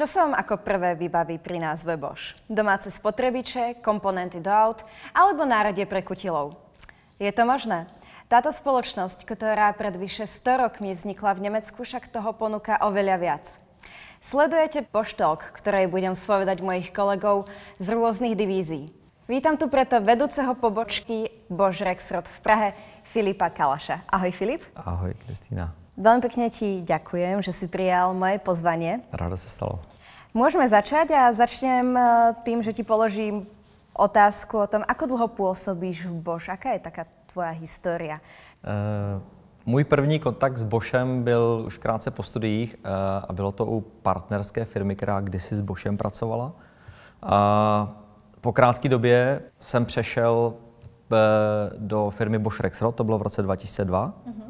Čo som ako prvé vybaví pri názve Bosch? Domáce spotrebiče, komponenty do aut alebo náradie pre kutilov? Je to možné? Táto spoločnosť, ktorá pred vyše 100 rokmi vznikla v Nemecku, však toho ponúka oveľa viac. Sledujete poštolk, ktorej budem spovedať mojich kolegov z rôznych divízií. Vítam tu preto vedúceho pobočky Bosch Rexroth v Prahe, Filipa Kalaša. Ahoj Filip. Ahoj Kristýna. Veľmi pekne ti ďakujem, že si prijal moje pozvanie. Ráda se stalo. Môžeme začať a začnem e, tým, že ti položím otázku o tom, ako dlho pôsobíš v Bosch. Aká je taká tvoja história? Uh, můj první kontakt s Boschem byl už krátce po studiích uh, a bylo to u partnerské firmy, která kdysi s Boschem pracovala. A po krátké době jsem přešel uh, do firmy Bosch Rexroth, to bylo v roce 2002. Uh-huh.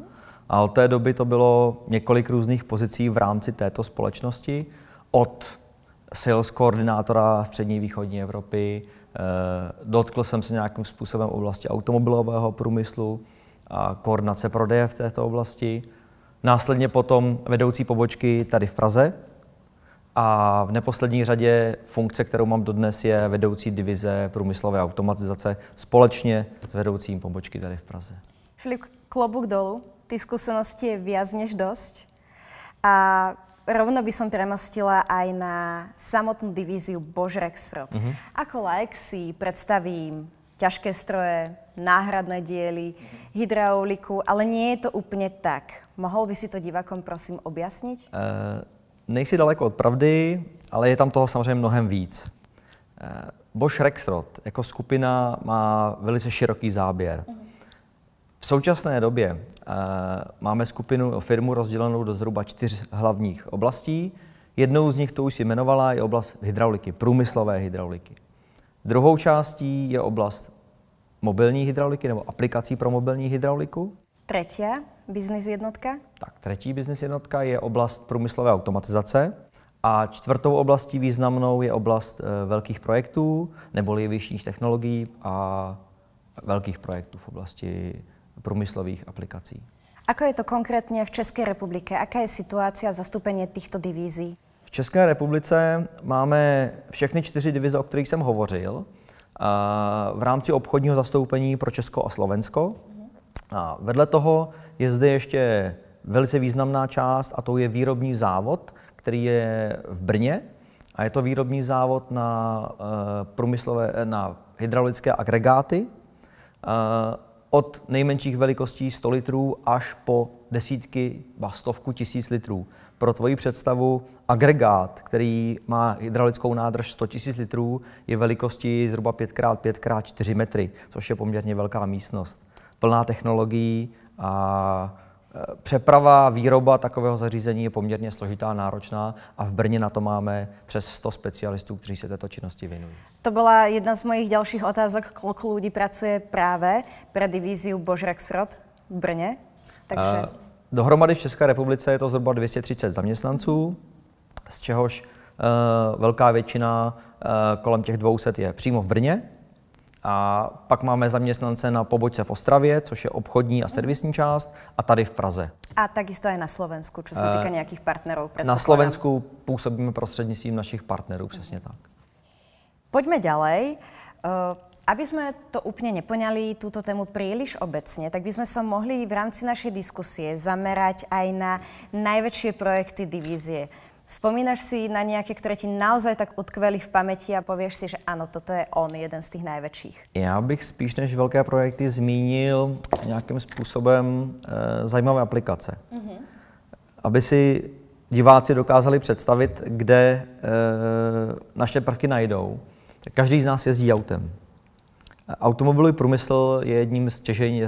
A od té doby to bylo několik různých pozicí v rámci této společnosti, od sales koordinátora střední východní Evropy, eh, dotkl jsem se nějakým způsobem oblasti automobilového průmyslu a koordinace prodeje v této oblasti. Následně potom vedoucí pobočky tady v Praze a v neposlední řadě funkce, kterou mám dodnes, je vedoucí divize průmyslové automatizace společně s vedoucím pobočky tady v Praze. Filip, klobuk dolů ty skúsenosti je viac než dosť. A rovno by som premostila aj na samotnú divíziu Božrek srod. Mm -hmm. Ako like si predstavím ťažké stroje, náhradné diely, hydrauliku, ale nie je to úplně tak. Mohl by si to divákom prosím objasnit? Uh, e, nejsi daleko od pravdy, ale je tam toho samozřejmě mnohem víc. Uh, e, Bosch Rexroth jako skupina má velice široký záběr. uh v současné době eh, máme skupinu, firmu rozdělenou do zhruba čtyř hlavních oblastí. Jednou z nich, to už si jmenovala, je oblast hydrauliky, průmyslové hydrauliky. Druhou částí je oblast mobilní hydrauliky nebo aplikací pro mobilní hydrauliku. Třetí biznis jednotka? Tak, třetí biznis jednotka je oblast průmyslové automatizace. A čtvrtou oblastí významnou je oblast eh, velkých projektů, neboli vyšších technologií a velkých projektů v oblasti průmyslových aplikací. Ako je to konkrétně v České republice? Jaká je situace a zastupení těchto divizí? V České republice máme všechny čtyři divize, o kterých jsem hovořil, v rámci obchodního zastoupení pro Česko a Slovensko. A vedle toho je zde ještě velice významná část a to je výrobní závod, který je v Brně a je to výrobní závod na, eh, průmyslové, na hydraulické agregáty eh, od nejmenších velikostí 100 litrů až po desítky, ba stovku tisíc litrů. Pro tvoji představu agregát, který má hydraulickou nádrž 100 000 litrů, je velikosti zhruba 5x5x4 metry, což je poměrně velká místnost. Plná technologií a Přeprava, výroba takového zařízení je poměrně složitá, náročná a v Brně na to máme přes 100 specialistů, kteří se této činnosti věnují. To byla jedna z mojich dalších otázek, kolik lidí pracuje právě pro divizi Božrek Srod v Brně. Takže... dohromady v České republice je to zhruba 230 zaměstnanců, z čehož eh, velká většina eh, kolem těch 200 je přímo v Brně a pak máme zaměstnance na pobočce v Ostravě, což je obchodní a servisní část, a tady v Praze. A takisto je na Slovensku, co se eh, týká nějakých partnerů. Na Slovensku působíme prostřednictvím našich partnerů, přesně tak. Pojďme ďalej. Eh, aby jsme to úplně nepoňali tuto tému příliš obecně. tak bychom se mohli v rámci naší diskusie zamerať aj na největší projekty divízie. Spomínaš si na nějaké, které ti naozaj tak utkveli v paměti a pověš si, že ano, toto je on, jeden z těch největších? Já bych spíš než velké projekty zmínil nějakým způsobem e, zajímavé aplikace. Mm-hmm. Aby si diváci dokázali představit, kde e, naše prvky najdou. Každý z nás jezdí autem. Automobilový průmysl je jedním z, stěžení,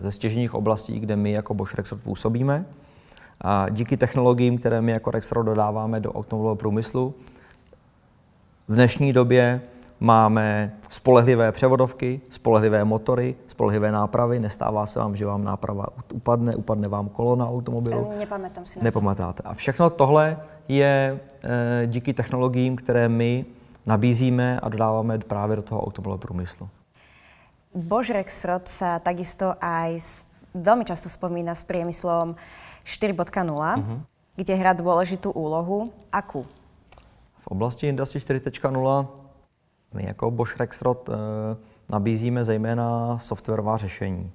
ze stěžených oblastí, kde my jako Bosch Rexroth působíme. A díky technologiím, které my jako Rexro dodáváme do automobilového průmyslu, v dnešní době máme spolehlivé převodovky, spolehlivé motory, spolehlivé nápravy. Nestává se vám, že vám náprava upadne, upadne vám kolo na automobilu. Nepamatám si. Nepamatáte. A všechno tohle je eh, díky technologiím, které my nabízíme a dodáváme právě do toho automobilového průmyslu. Rexrod sa takisto aj veľmi často spomína s priemyslom 4.0, uh -huh. kde hrá dôležitú úlohu. Akú? V oblasti Industry 4.0 my jako Bosch Rexroth eh, e, nabízíme zejména softwarová řešení.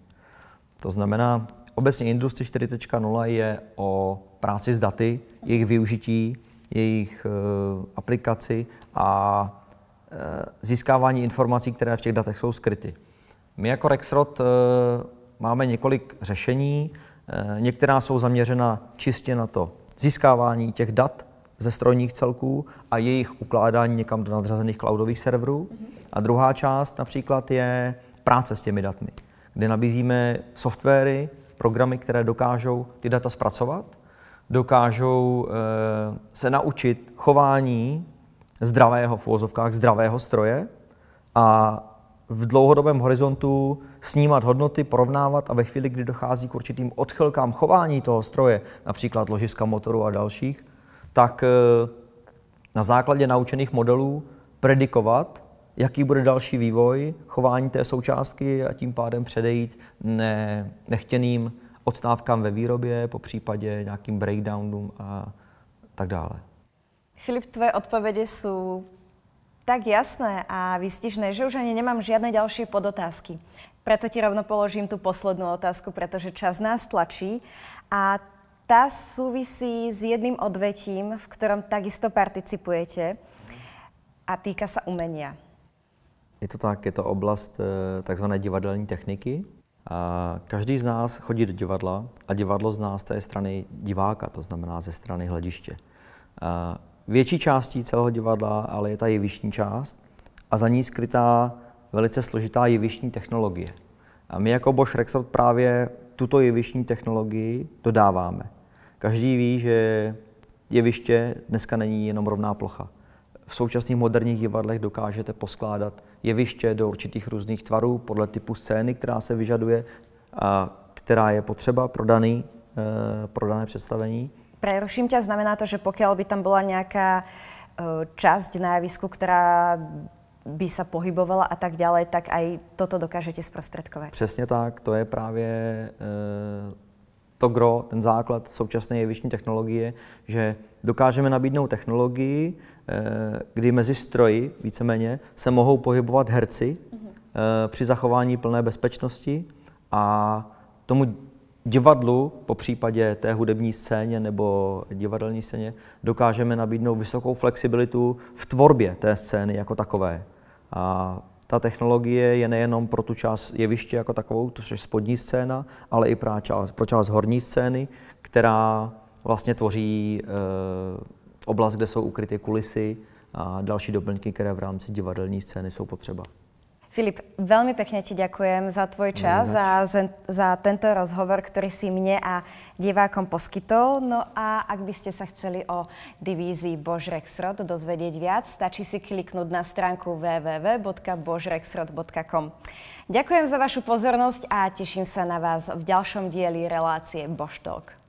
To znamená, obecně Industry 4.0 je o práci s daty, jejich využití, jejich e, aplikaci a eh, získávání informací, které v těch datech jsou skryty. My jako Rexroth máme několik řešení. Eh, některá jsou zaměřena čistě na to získávání těch dat ze strojních celků a jejich ukládání někam do nadřazených cloudových serverů. A druhá část například je práce s těmi datmi, kde nabízíme softwary, programy, které dokážou ty data zpracovat, dokážou eh, se naučit chování zdravého, v zdravého stroje a v dlouhodobém horizontu snímat hodnoty, porovnávat a ve chvíli, kdy dochází k určitým odchylkám chování toho stroje, například ložiska motoru a dalších, tak eh, na základě naučených modelů predikovat, jaký bude další vývoj chování té součástky a tím pádem předejít ne, nechtěným odstávkám ve výrobě, po případě nějakým breakdownům a tak dále. Filip, tvoje odpovědi jsou tak jasné a vystižné, že už ani nemám žiadne ďalšie podotázky. Preto ti rovno položím tu poslednú otázku, pretože čas nás tlačí a tá súvisí s jedným odvetím, v ktorom takisto participujete a týka sa umenia. Je to tak, je to oblast eh, takzvané divadelní techniky. A každý z nás chodí do divadla a divadlo z nás té strany diváka, to znamená ze strany hlediště. A větší částí celého divadla, ale je ta jevištní část a za ní skrytá velice složitá jevištní technologie. A my jako Bosch Rexort právě tuto jevištní technologii dodáváme. Každý ví, že jeviště dneska není jenom rovná plocha. V současných moderních divadlech dokážete poskládat jeviště do určitých různých tvarů podle typu scény, která se vyžaduje a která je potřeba pro, daný, eh, pro dané představení. Preruším ťa, znamená to, že pokiaľ by tam bola nejaká e, časť na javisku, která by se pohybovala a tak dále, tak aj toto dokážete zprostředkovat. Přesně tak, to je právě e, to gro, ten základ současné jeviční technologie, že dokážeme nabídnout technologii, e, kdy mezi stroji víceméně se mohou pohybovat herci mm-hmm. při zachování plné bezpečnosti a tomu divadlu, po případě té hudební scéně nebo divadelní scéně, dokážeme nabídnout vysokou flexibilitu v tvorbě té scény jako takové. A ta technologie je nejenom pro tu část jeviště jako takovou, to je spodní scéna, ale i pro část, pro část horní scény, která vlastně tvoří e, oblast, kde jsou ukryty kulisy a další doplňky, které v rámci divadelní scény jsou potřeba. Filip, veľmi pekne ti ďakujem za tvoj no, čas a za, za tento rozhovor, ktorý si mne a divákom poskytol. No a ak by ste sa chceli o divízii Božrexrod dozvedieť viac, stačí si kliknúť na stránku www.božrexrod.com. Ďakujem za vašu pozornosť a teším sa na vás v ďalšom dieli relácie Boštok.